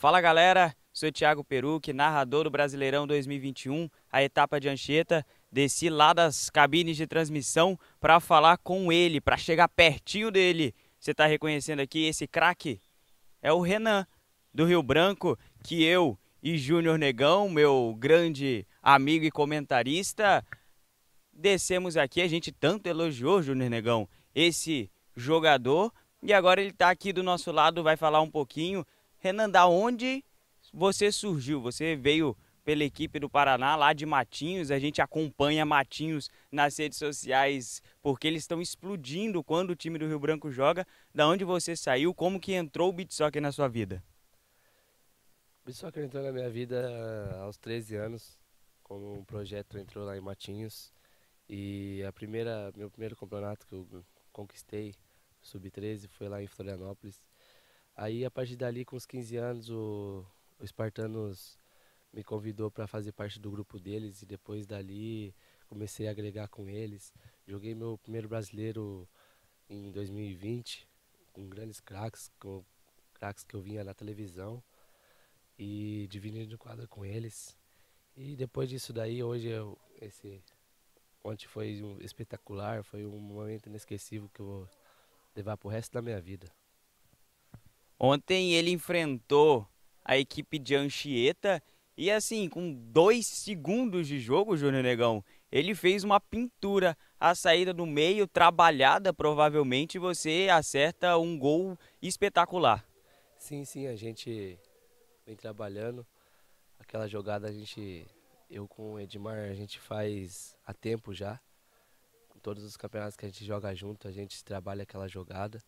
Fala galera, sou Thiago Peruque, narrador do Brasileirão 2021, a etapa de Anchieta. Desci lá das cabines de transmissão para falar com ele, para chegar pertinho dele. Você está reconhecendo aqui esse craque? É o Renan, do Rio Branco, que eu e Júnior Negão, meu grande amigo e comentarista, descemos aqui. A gente tanto elogiou, Júnior Negão, esse jogador. E agora ele está aqui do nosso lado, vai falar um pouquinho Renan, da onde você surgiu? Você veio pela equipe do Paraná, lá de Matinhos. A gente acompanha Matinhos nas redes sociais, porque eles estão explodindo quando o time do Rio Branco joga. Da onde você saiu? Como que entrou o beat soccer na sua vida? O beat soccer entrou na minha vida ah, aos 13 anos, como um projeto entrou lá em Matinhos. E a primeira, meu primeiro campeonato que eu conquistei, sub-13, foi lá em Florianópolis. Aí, a partir dali, com os 15 anos, o, o Espartanos me convidou para fazer parte do grupo deles e depois dali comecei a agregar com eles. Joguei meu primeiro brasileiro em 2020 com grandes craques, com craques que eu vinha na televisão e dividindo quadra com eles. E depois disso daí, hoje eu, esse ontem foi um, espetacular, foi um momento inesquecível que eu vou levar pro resto da minha vida. Ontem ele enfrentou a equipe de Anchieta e assim, com dois segundos de jogo, Júnior Negão, ele fez uma pintura. A saída do meio, trabalhada, provavelmente você acerta um gol espetacular. Sim, sim, a gente vem trabalhando. Aquela jogada a gente, eu com o Edmar, a gente faz há tempo já. Em todos os campeonatos que a gente joga junto, a gente trabalha aquela jogada.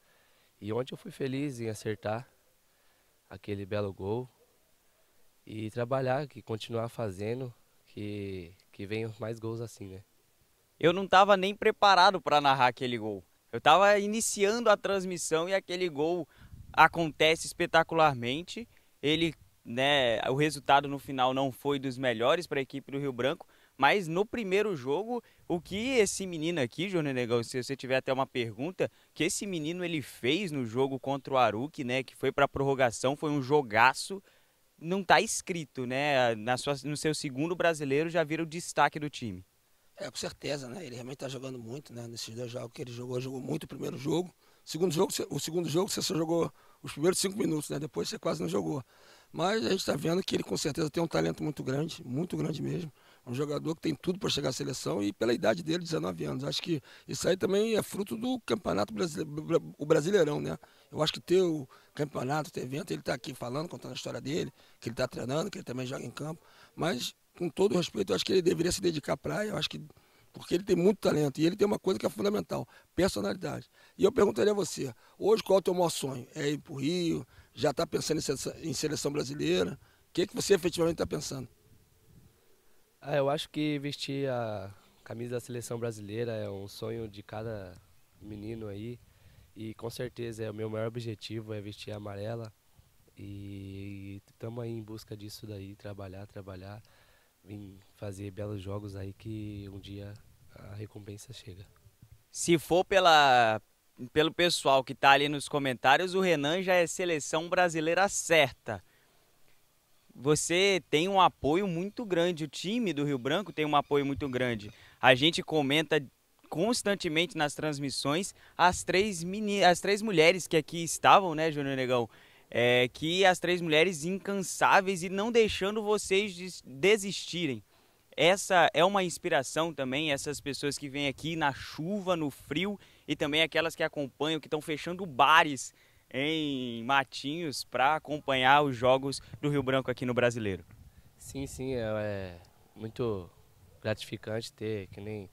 E ontem eu fui feliz em acertar aquele belo gol e trabalhar, que continuar fazendo, que, que venham mais gols assim, né? Eu não estava nem preparado para narrar aquele gol. Eu estava iniciando a transmissão e aquele gol acontece espetacularmente. Ele, né, o resultado no final não foi dos melhores para a equipe do Rio Branco, mas no primeiro jogo, o que esse menino aqui, Júnior Negão, se você tiver até uma pergunta, que esse menino ele fez no jogo contra o Aruque, né, que foi para prorrogação, foi um jogaço, não está escrito, né? Na sua, no seu segundo brasileiro já vira o destaque do time. É, com certeza, né? Ele realmente está jogando muito, né? Nesses dois jogos que ele jogou, jogou muito o primeiro jogo. Segundo jogo, o segundo jogo você só jogou os primeiros cinco minutos, né? Depois você quase não jogou. Mas a gente está vendo que ele com certeza tem um talento muito grande, muito grande mesmo um jogador que tem tudo para chegar à seleção e pela idade dele, 19 anos. Acho que isso aí também é fruto do campeonato brasileiro, o brasileirão, né? Eu acho que ter o campeonato, ter evento, ele está aqui falando, contando a história dele, que ele está treinando, que ele também joga em campo. Mas, com todo respeito, eu acho que ele deveria se dedicar à praia, eu acho que. Porque ele tem muito talento e ele tem uma coisa que é fundamental, personalidade. E eu perguntaria a você, hoje qual é o teu maior sonho? É ir para o Rio? Já está pensando em seleção, em seleção brasileira? O que, é que você efetivamente está pensando? Ah, eu acho que vestir a camisa da seleção brasileira é um sonho de cada menino aí. E com certeza é o meu maior objetivo é vestir a amarela. E estamos aí em busca disso daí, trabalhar, trabalhar, vim fazer belos jogos aí que um dia a recompensa chega. Se for pela pelo pessoal que está ali nos comentários, o Renan já é seleção brasileira certa você tem um apoio muito grande. O time do Rio Branco tem um apoio muito grande. A gente comenta constantemente nas transmissões as três, meni, as três mulheres que aqui estavam, né, Júnior Negão? É, que as três mulheres incansáveis e não deixando vocês desistirem. Essa é uma inspiração também, essas pessoas que vêm aqui na chuva, no frio e também aquelas que acompanham, que estão fechando bares em Matinhos para acompanhar os jogos do Rio Branco aqui no Brasileiro. Sim, sim, é, é, muito gratificante ter que nem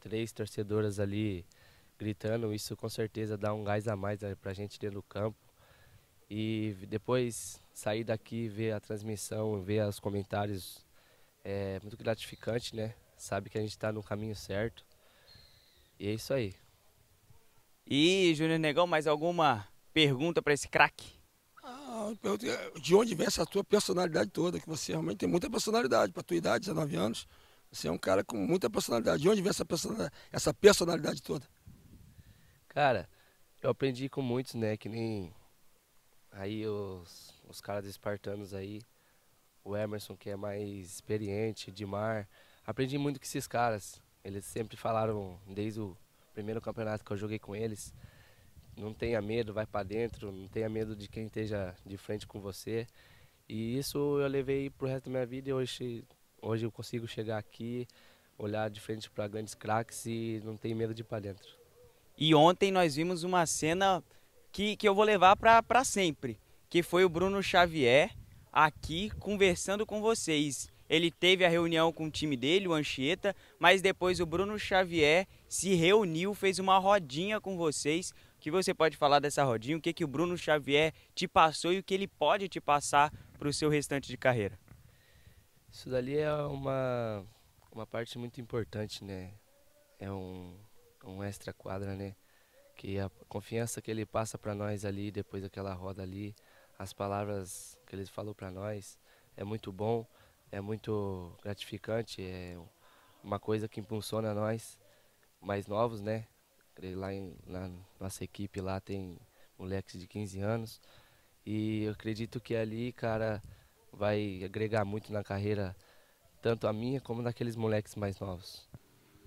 três torcedoras ali gritando. Isso com certeza dá um gás a mais né, para a gente dentro do campo. E depois sair daqui, ver a transmissão, ver os comentários, é muito gratificante, né? Sabe que a gente está no caminho certo. E é isso aí. E, Júnior Negão, mais alguma pergunta para esse craque? Ah, de onde vem essa tua personalidade toda? Que você realmente tem muita personalidade. Para tua idade, 19 anos, você é um cara com muita personalidade. De onde vem essa personalidade, essa personalidade toda? Cara, eu aprendi com muitos, né? Que nem aí os, os caras espartanos aí, o Emerson, que é mais experiente, de mar. Aprendi muito com esses caras. Eles sempre falaram, desde o primeiro campeonato que eu joguei com eles, não tenha medo, vai para dentro, não tenha medo de quem esteja de frente com você. E isso eu levei para o resto da minha vida e hoje, hoje eu consigo chegar aqui, olhar de frente para grandes craques e não ter medo de ir para dentro. E ontem nós vimos uma cena que, que eu vou levar para sempre, que foi o Bruno Xavier aqui conversando com vocês. Ele teve a reunião com o time dele, o Anchieta, mas depois o Bruno Xavier se reuniu, fez uma rodinha com vocês que você pode falar dessa rodinha, o que, que o Bruno Xavier te passou e o que ele pode te passar para o seu restante de carreira? Isso dali é uma, uma parte muito importante, né? É um, um extra quadra, né? Que a confiança que ele passa para nós ali, depois daquela roda ali, as palavras que ele falou para nós, é muito bom, é muito gratificante, é uma coisa que impulsiona nós, mais novos, né? lá em, na nossa equipe lá tem moleques de 15 anos. E eu acredito que ali, cara, vai agregar muito na carreira, tanto a minha como daqueles moleques mais novos.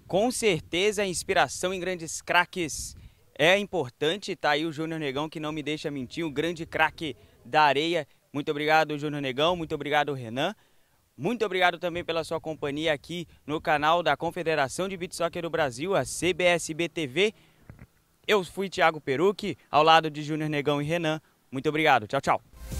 Com certeza a inspiração em grandes craques é importante. Tá aí o Júnior Negão que não me deixa mentir, o grande craque da areia. Muito obrigado, Júnior Negão. Muito obrigado, Renan. Muito obrigado também pela sua companhia aqui no canal da Confederação de Beach Soccer do Brasil, a CBSB TV. Eu fui Thiago Perucchi, ao lado de Júnior Negão e Renan. Muito obrigado. Tchau, tchau.